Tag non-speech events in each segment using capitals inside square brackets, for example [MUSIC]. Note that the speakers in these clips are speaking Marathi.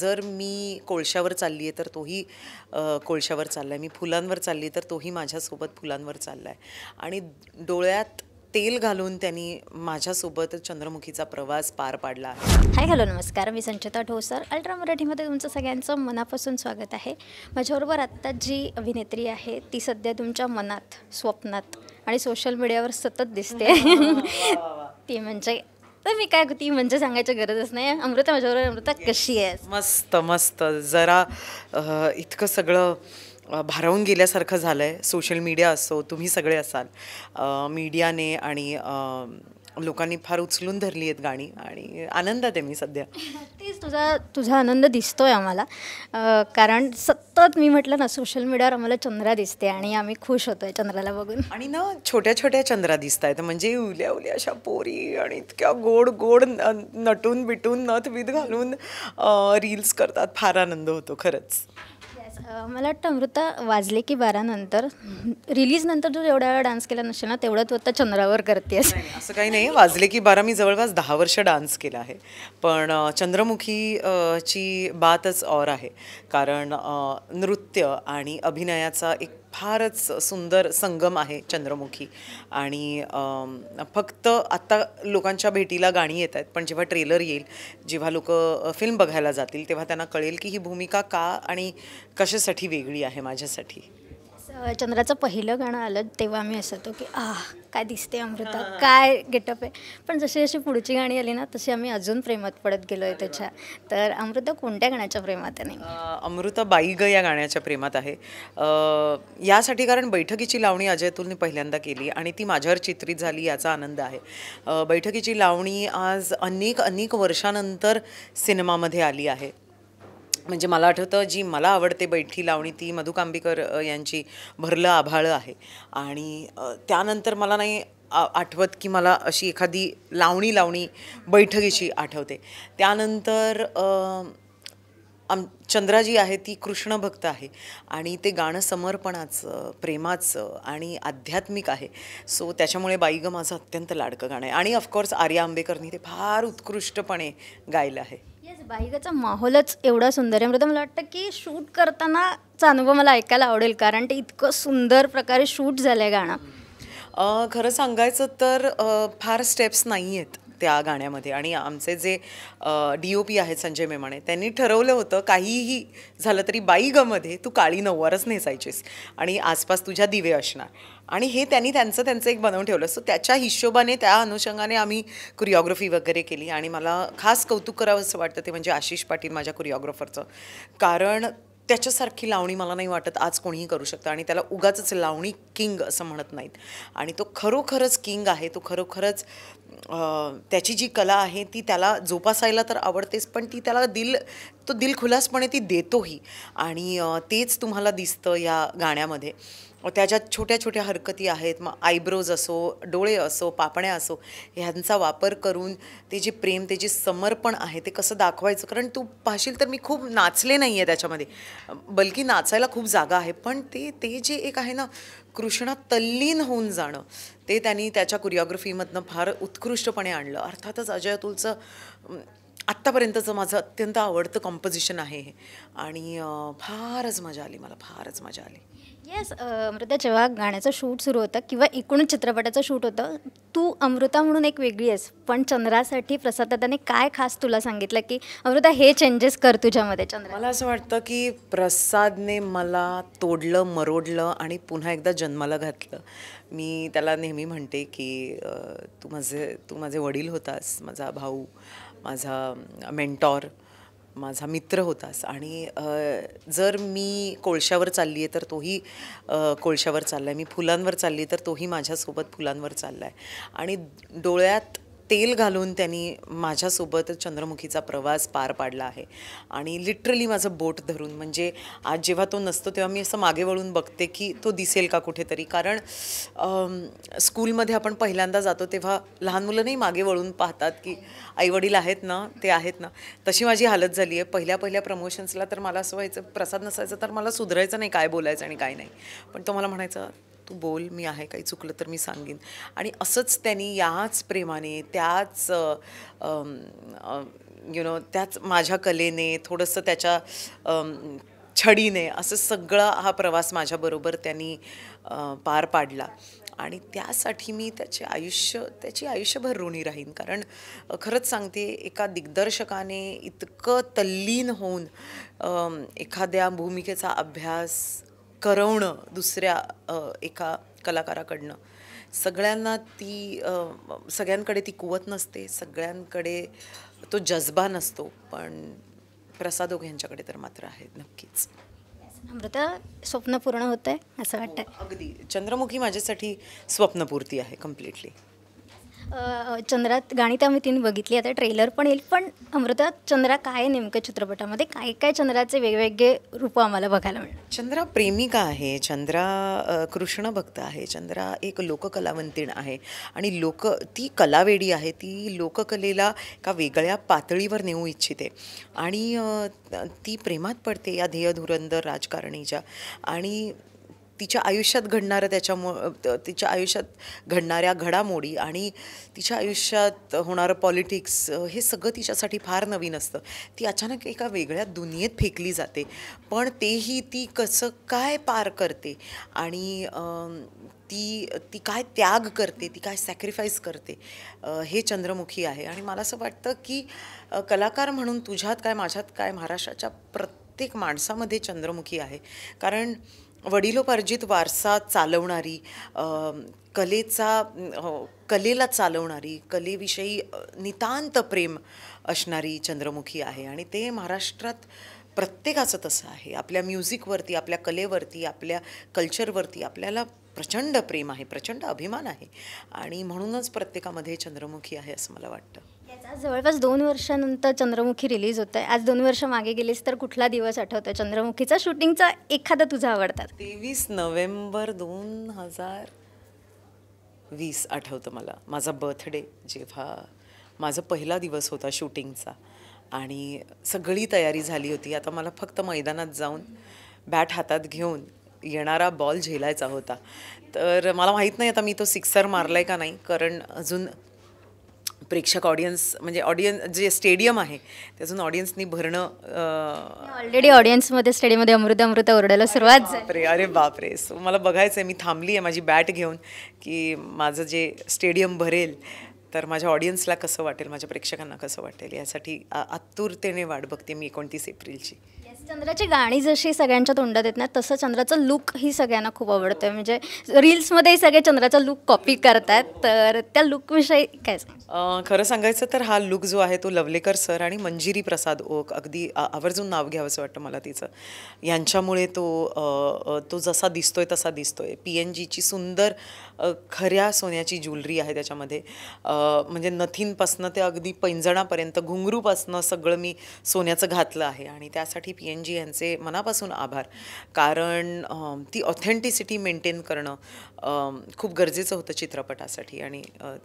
जर मी कोळशावर चालली आहे तर तोही कोळशावर चालला आहे मी फुलांवर चालली तर तोही माझ्यासोबत फुलांवर चालला आहे आणि डोळ्यात तेल घालून त्यांनी माझ्यासोबत चंद्रमुखीचा प्रवास पार पाडला हाय हॅलो नमस्कार मी संचिता ढोसर अल्ट्रा मराठीमध्ये तुमचं सगळ्यांचं मनापासून स्वागत आहे माझ्याबरोबर आत्ता जी अभिनेत्री आहे ती सध्या तुमच्या मनात स्वप्नात आणि सोशल मीडियावर सतत दिसते [LAUGHS] ती म्हणजे तर मी काय ती म्हणजे सांगायची गरजच नाही अमृता माझ्याबरोबर अमृता कशी आहे मस्त मस्त जरा इतकं सगळं भारावून गेल्यासारखं झालं आहे सोशल मीडिया असो तुम्ही सगळे असाल मीडियाने आणि लोकांनी फार उचलून धरली आहेत गाणी आणि आनंदात आहे मी सध्या तेच तुझा तुझा आनंद दिसतोय आम्हाला कारण सतत मी म्हटलं ना सोशल मीडियावर आम्हाला चंद्रा दिसते आणि आम्ही खुश होतोय चंद्राला बघून आणि ना छोट्या छोट्या चंद्रा दिसत आहेत म्हणजे उल्या उल्या अशा पोरी आणि इतक्या गोड गोड नटून बिटून नथविध घालून रील्स करतात फार आनंद होतो खरंच मला वाटतं अमृता वाजले की बारानंतर नंतर जो एवढा वेळा डान्स केला नसेल ना तेवढा तू आता चंद्रावर करते असं काही नाही वाजले की बारा मी जवळपास दहा वर्ष डान्स केला आहे पण चंद्रमुखी ची बातच और आहे कारण नृत्य आणि अभिनयाचा एक फारच सुंदर संगम आहे चंद्रमुखी आणि फक्त आत्ता लोकांच्या भेटीला गाणी येत आहेत पण जेव्हा ट्रेलर येईल जेव्हा लोक फिल्म बघायला जातील तेव्हा त्यांना कळेल की ही भूमिका का आणि कशासाठी वेगळी आहे माझ्यासाठी चंद्राचं पहिलं गाणं आलं तेव्हा आम्ही असं होतो की आह काय दिसते अमृता काय गेटअप आहे पण जशी जशी पुढची गाणी आली ना तशी आम्ही अजून प्रेमात पडत गेलो आहे त्याच्या तर अमृता कोणत्या गाण्याच्या प्रेमात आहे नाही अमृता ग या गाण्याच्या प्रेमात आहे यासाठी कारण बैठकीची लावणी अजय तुलने पहिल्यांदा केली आणि ती माझ्यावर चित्रित झाली याचा आनंद आहे बैठकीची लावणी आज अनेक अनेक वर्षानंतर सिनेमामध्ये आली आहे म्हणजे मला आठवतं जी मला आवडते बैठी लावणी ती मधुकांबीकर यांची भरलं आभाळं आहे आणि त्यानंतर मला नाही आठवत की मला अशी एखादी लावणी लावणी बैठकीची आठवते त्यानंतर आम चंद्राजी आहे ती कृष्णभक्त आहे आणि ते गाणं समर्पणाचं प्रेमाचं आणि आध्यात्मिक आहे सो त्याच्यामुळे बाईग माझं अत्यंत लाडकं गाणं आहे आणि ऑफकोर्स आर्या आंबेकरनी ते फार उत्कृष्टपणे गायलं आहे बाईगाचा माहोलच एवढा सुंदर आहे मला वाटतं की शूट करतानाचा अनुभव मला ऐकायला आवडेल कारण ते इतकं सुंदर प्रकारे शूट झालं आहे गाणं खरं सांगायचं तर फार स्टेप्स नाही आहेत त्या गाण्यामध्ये आणि आमचे जे डी ओ पी आहेत संजय मेमाणे त्यांनी ठरवलं होतं काहीही झालं तरी बाईगमध्ये तू काळी नऊवारच नेसायचीस आणि आसपास तुझ्या दिवे असणार आणि हे त्यांनी त्यांचं त्यांचं एक बनवून ठेवलं सो त्याच्या हिशोबाने त्या अनुषंगाने आम्ही कुरिओग्राफी वगैरे केली आणि मला खास कौतुक करावं असं वाटतं ते म्हणजे आशिष पाटील माझ्या कुरिओग्राफरचं कारण त्याच्यासारखी लावणी मला नाही वाटत आज कोणीही करू शकतं आणि त्याला उगाच लावणी किंग असं म्हणत नाहीत आणि तो खरोखरच किंग आहे तो खरोखरच त्याची जी कला आहे ती त्याला जोपासायला तर आवडतेच पण ती त्याला दिल तो दिलखुलासपणे ती देतोही आणि तेच तुम्हाला दिसतं या गाण्यामध्ये त्याच्यात छोट्या छोट्या हरकती आहेत मग आयब्रोज असो डोळे असो पापण्या असो ह्यांचा वापर करून ते जे प्रेम ते जे समर्पण आहे ते कसं दाखवायचं कारण तू पाहशील तर मी खूप नाचले नाही आहे त्याच्यामध्ये बल्कि नाचायला खूप जागा आहे पण ते ते जे एक आहे ना कृष्णा तल्लीन होऊन जाणं ते त्यांनी त्याच्या कोरिओग्राफीमधनं फार उत्कृष्टपणे आणलं अर्थातच अजय अतुलचं आत्तापर्यंतचं माझं अत्यंत आवडतं कॉम्पोजिशन आहे हे आणि फारच मजा आली मला फारच मजा आली येस अमृता जेव्हा गाण्याचं शूट सुरू होतं किंवा एकूण चित्रपटाचं शूट होतं तू अमृता म्हणून एक वेगळी आहेस पण चंद्रासाठी प्रसादाने काय खास तुला सांगितलं की अमृता हे चेंजेस कर तुझ्यामध्ये चंद्र मला असं वाटतं की प्रसादने मला तोडलं मरोडलं आणि पुन्हा एकदा जन जन्माला घातलं मी त्याला नेहमी म्हणते की तू माझे तू माझे वडील होतास माझा भाऊ माझा मेंटॉर माझा मित्र होतास आणि जर मी कोळशावर चालली आहे तर तोही कोळशावर चालला आहे मी फुलांवर चालली तर तोही माझ्यासोबत फुलांवर चालला आहे आणि डोळ्यात तेल घालून त्यांनी माझ्यासोबत चंद्रमुखीचा प्रवास पार पाडला आहे आणि लिटरली माझं बोट धरून म्हणजे आज जेव्हा तो नसतो तेव्हा मी असं मागे वळून बघते की तो दिसेल का कुठेतरी कारण स्कूलमध्ये आपण पहिल्यांदा जातो तेव्हा लहान मुलं नाही मागे वळून पाहतात की आईवडील आहेत ना ते आहेत ना तशी माझी हालत झाली आहे पहिल्या पहिल्या प्रमोशन्सला तर मला असं व्हायचं प्रसाद नसायचा तर मला सुधरायचं नाही काय बोलायचं आणि काय नाही पण तो मला म्हणायचा तू बोल मी आहे काही चुकलं तर मी सांगेन आणि असंच त्यांनी याच प्रेमाने त्याच यु नो त्याच माझ्या कलेने थोडंसं त्याच्या छडीने असं सगळा हा प्रवास माझ्याबरोबर त्यांनी पार पाडला आणि त्यासाठी मी त्याचे आयुष्य त्याची आयुष्यभर ऋणी राहीन कारण खरंच सांगते एका दिग्दर्शकाने इतकं तल्लीन होऊन एखाद्या भूमिकेचा अभ्यास करवणं दुसऱ्या एका कलाकाराकडनं सगळ्यांना ती सगळ्यांकडे ती कुवत नसते सगळ्यांकडे तो जज्बा नसतो पण प्रसादोग यांच्याकडे तर मात्र आहे नक्कीच अमृता स्वप्न पूर्ण होतं असं वाटतं हो, अगदी चंद्रमुखी माझ्यासाठी स्वप्नपूर्ती आहे कम्प्लिटली चंद्रात गाणी तर आम्ही तिने बघितली आता ट्रेलर पण येईल पण अमृता चंद्रा काय नेमकं चित्रपटामध्ये काय काय चंद्राचे वेगवेगळे रूप आम्हाला बघायला मिळणार चंद्रा प्रेमिका आहे चंद्रा कृष्ण भक्त आहे चंद्रा एक लोककलावंतीण आहे आणि लोक ती कलावेडी आहे ती लोककलेला एका वेगळ्या पातळीवर नेऊ इच्छिते आणि ती प्रेमात पडते या ध्येयधुरंदर राजकारणीच्या आणि तिच्या आयुष्यात घडणारं त्याच्यामुळं तिच्या आयुष्यात घडणाऱ्या घडामोडी आणि तिच्या आयुष्यात होणारं पॉलिटिक्स हे सगळं तिच्यासाठी फार नवीन असतं ती अचानक एका वेगळ्या दुनियेत फेकली जाते पण तेही ती कसं काय पार करते आणि ती ती काय त्याग करते ती काय सॅक्रिफाईस करते हे चंद्रमुखी आहे आणि मला असं वाटतं की कलाकार म्हणून तुझ्यात काय माझ्यात काय महाराष्ट्राच्या प्रत्येक माणसामध्ये चंद्रमुखी आहे कारण वडिलोपार्जित वारसा चालवणारी कलेचा कलेला चालवणारी कलेविषयी नितांत प्रेम असणारी चंद्रमुखी आहे आणि ते महाराष्ट्रात प्रत्येकाचं तसं आहे आपल्या म्युझिकवरती आपल्या कलेवरती आपल्या कल्चरवरती आपल्याला प्रचंड प्रेम आहे प्रचंड अभिमान आहे आणि म्हणूनच प्रत्येकामध्ये चंद्रमुखी आहे असं मला वाटतं आज जवळपास दोन वर्षानंतर चंद्रमुखी रिलीज होत आहे आज दोन वर्ष मागे गेलीस तर कुठला दिवस आठवतोय चंद्रमुखीचा शूटिंगचा एखादा तुझा आवडता तेवीस नोव्हेंबर दोन हजार वीस आठवतं मला माझा बर्थडे जेव्हा माझा पहिला दिवस होता शूटिंगचा आणि सगळी तयारी झाली होती आता मला फक्त मैदानात जाऊन बॅट हातात घेऊन येणारा बॉल झेलायचा होता तर मला माहीत नाही आता मी तो सिक्सर मारला आहे का नाही कारण अजून प्रेक्षक ऑडियन्स म्हणजे ऑडियन्स जे स्टेडियम आहे त्यातून ऑडियन्सनी भरणं ऑलरेडी ऑडियन्समध्ये स्टेडियममध्ये अमृत अमृत ओरडायला सुरुवात अरे अरे बापरे सो मला बघायचं आहे मी थांबली आहे माझी बॅट घेऊन की माझं जे स्टेडियम भरेल तर माझ्या ऑडियन्सला कसं वाटेल माझ्या प्रेक्षकांना कसं वाटेल यासाठी आतुरतेने वाट बघते मी एकोणतीस एप्रिलची चंद्राची गाणी जशी सगळ्यांच्या तोंडात येत नाही तसं चंद्राचं लुक ही सगळ्यांना खूप आवडतं म्हणजे रील्समध्येही सगळे चंद्राचा लुक कॉपी करतात तर त्या लुकविषयी काय खरं सांगायचं तर हा लुक जो आहे तो लवलेकर सर आणि मंजिरी प्रसाद ओक अगदी आवर्जून नाव घ्यावंसं वाटतं मला तिचं यांच्यामुळे तो तो जसा दिसतोय तसा दिसतोय पी एन जीची सुंदर खऱ्या सोन्याची ज्वेलरी आहे त्याच्यामध्ये म्हणजे नथींपासनं ते अगदी पैंजणापर्यंत घुंगरूपासनं सगळं मी सोन्याचं घातलं आहे आणि त्यासाठी पी एन जी यांचे मनापासून आभार कारण ती ऑथेंटिसिटी मेंटेन करणं खूप गरजेचं होतं चित्रपटासाठी आणि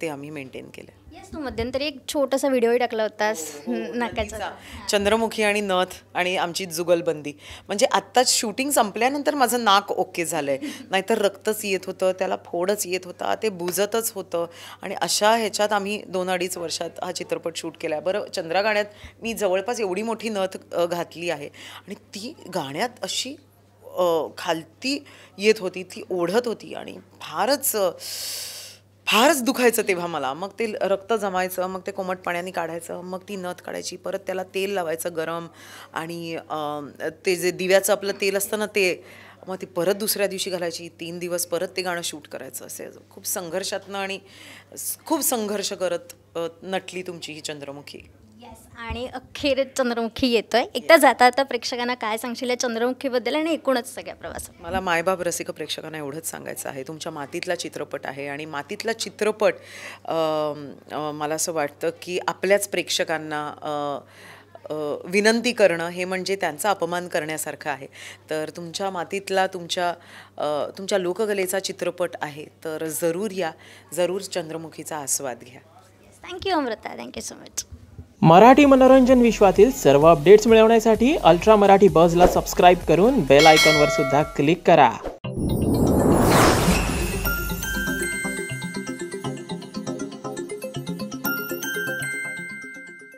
ते आम्ही मेंटेन केलं yes, तू मध्यंतरी एक छोटासा व्हिडिओही टाकला होतास हो, हो, हो, नाकाचा चंद्रमुखी आणि नथ आणि आमची जुगलबंदी म्हणजे आत्ताच शूटिंग संपल्यानंतर माझं नाक ओके झालं आहे नाहीतर रक्तच येत होतं त्याला फोडच येत होता ते बुजतच होतं आणि अशा ह्याच्यात आम्ही दोन अडीच वर्षात हा चित्रपट शूट केला आहे बरं चंद्रा गाण्यात मी जवळपास एवढी मोठी नथ घातली आहे आणि ती गाण्यात अशी खालती येत होती ती ओढत होती आणि फारच फारच दुखायचं तेव्हा मला मग ते रक्त जमायचं मग ते कोमट पाण्याने काढायचं मग ती नथ काढायची परत त्याला तेल लावायचं गरम आणि ते जे दिव्याचं आपलं तेल असतं ना ते मग ती परत दुसऱ्या दिवशी घालायची तीन दिवस परत ते गाणं शूट करायचं असे खूप संघर्षातनं आणि खूप संघर्ष करत नटली तुमची ही चंद्रमुखी आणि अखेर चंद्रमुखी येतोय एकदा जाता आता प्रेक्षकांना काय सांगशील या चंद्रमुखीबद्दल आणि एकूणच सगळ्या प्रवासात मला मायबाब रसिक प्रेक्षकांना एवढंच सांगायचं आहे तुमच्या मातीतला चित्रपट आहे आणि मातीतला चित्रपट मला असं वाटतं की आपल्याच प्रेक्षकांना विनंती करणं हे म्हणजे त्यांचा अपमान करण्यासारखं आहे तर तुमच्या मातीतला तुमच्या तुमच्या लोककलेचा चित्रपट आहे तर जरूर या जरूर चंद्रमुखीचा आस्वाद घ्या thank you Amrita thank you so much Marathi मनोरंजन विश्वातील सर्व अपडेट्स मिळवण्यासाठी अल्ट्रा मराठी बजला सबस्क्राईब करून बेल आयकॉनवर सुद्धा क्लिक करा